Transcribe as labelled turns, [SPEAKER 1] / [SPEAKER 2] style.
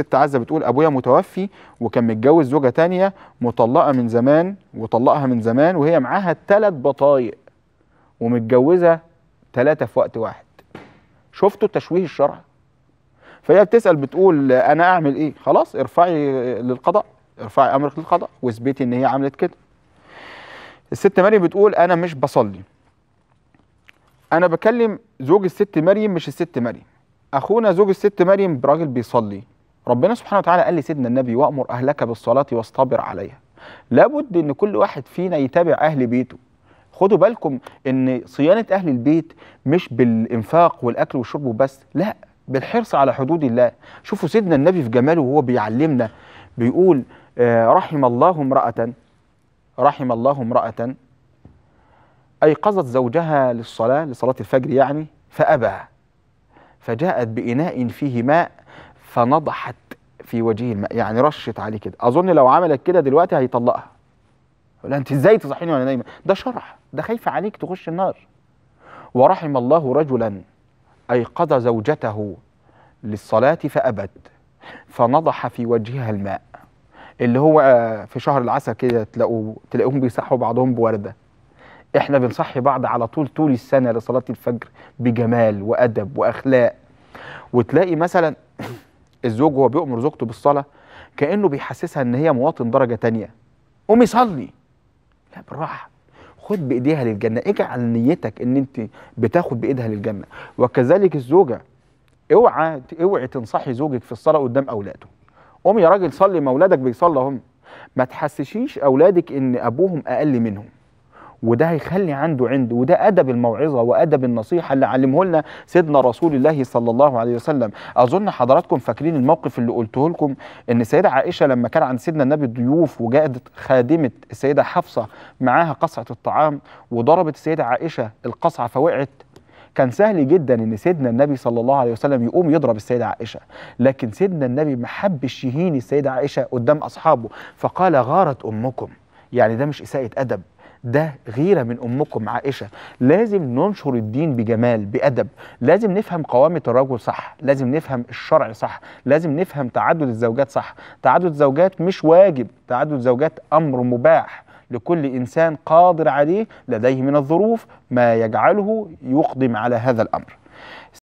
[SPEAKER 1] ست عزة بتقول أبويا متوفي وكان متجوز زوجة تانية مطلقة من زمان وطلقها من زمان وهي معاها ثلاث بطايق ومتجوزة ثلاثه في وقت واحد شفتوا التشويه الشرعي فهي بتسأل بتقول أنا أعمل إيه خلاص ارفعي للقضاء ارفعي أمرك للقضاء واثبتي إن هي عملت كده الست مريم بتقول أنا مش بصلي أنا بكلم زوج الست مريم مش الست مريم أخونا زوج الست مريم راجل بيصلي ربنا سبحانه وتعالى قال لسيدنا النبي وأمر أهلك بالصلاة واصطبر عليها لابد أن كل واحد فينا يتابع أهل بيته خدوا بالكم أن صيانة أهل البيت مش بالإنفاق والأكل والشرب وبس لا بالحرص على حدود الله شوفوا سيدنا النبي في جماله وهو بيعلمنا بيقول آه، رحم الله امرأة رحم الله امرأة أيقظت زوجها للصلاة لصلاة الفجر يعني فأبى فجاءت بإناء فيه ماء فنضحت في وجهه الماء يعني رشت عليه كده اظن لو عملت كده دلوقتي هيطلقها ولا انت ازاي تصحيني وانا نايمه ده شرح ده خايفه عليك تخش النار ورحم الله رجلا ايقظ زوجته للصلاه فابت فنضح في وجهها الماء اللي هو آه، في شهر العسل كده تلاقوا تلاقوهم بيصحوا بعضهم بورده احنا بنصحي بعض على طول طول السنه لصلاه الفجر بجمال وادب واخلاق وتلاقي مثلا الزوج وهو بيؤمر زوجته بالصلاه كانه بيحسسها ان هي مواطن درجه تانية قومي صلي لا بالراحه خد بايديها للجنه اجعل نيتك ان انت بتاخد بايدها للجنه وكذلك الزوجه اوعى اوعي تنصحي زوجك في الصلاه قدام اولاده قومي يا راجل صلي ما اولادك بيصلوا هم ما تحسشيش اولادك ان ابوهم اقل منهم وده هيخلي عنده عند وده ادب الموعظه وادب النصيحه اللي علمه لنا سيدنا رسول الله صلى الله عليه وسلم اظن حضراتكم فاكرين الموقف اللي قلته لكم ان السيده عائشه لما كان عند سيدنا النبي الضيوف وجاءت خادمه السيده حفصه معاها قصعه الطعام وضربت السيده عائشه القصعه فوقعت كان سهل جدا ان سيدنا النبي صلى الله عليه وسلم يقوم يضرب السيده عائشه لكن سيدنا النبي ما حبش يهين السيده عائشه قدام اصحابه فقال غارت امكم يعني ده مش اساءه ادب ده غيره من امكم عائشه لازم ننشر الدين بجمال بادب لازم نفهم قوامه الرجل صح لازم نفهم الشرع صح لازم نفهم تعدد الزوجات صح تعدد الزوجات مش واجب تعدد الزوجات امر مباح لكل انسان قادر عليه لديه من الظروف ما يجعله يقدم على هذا الامر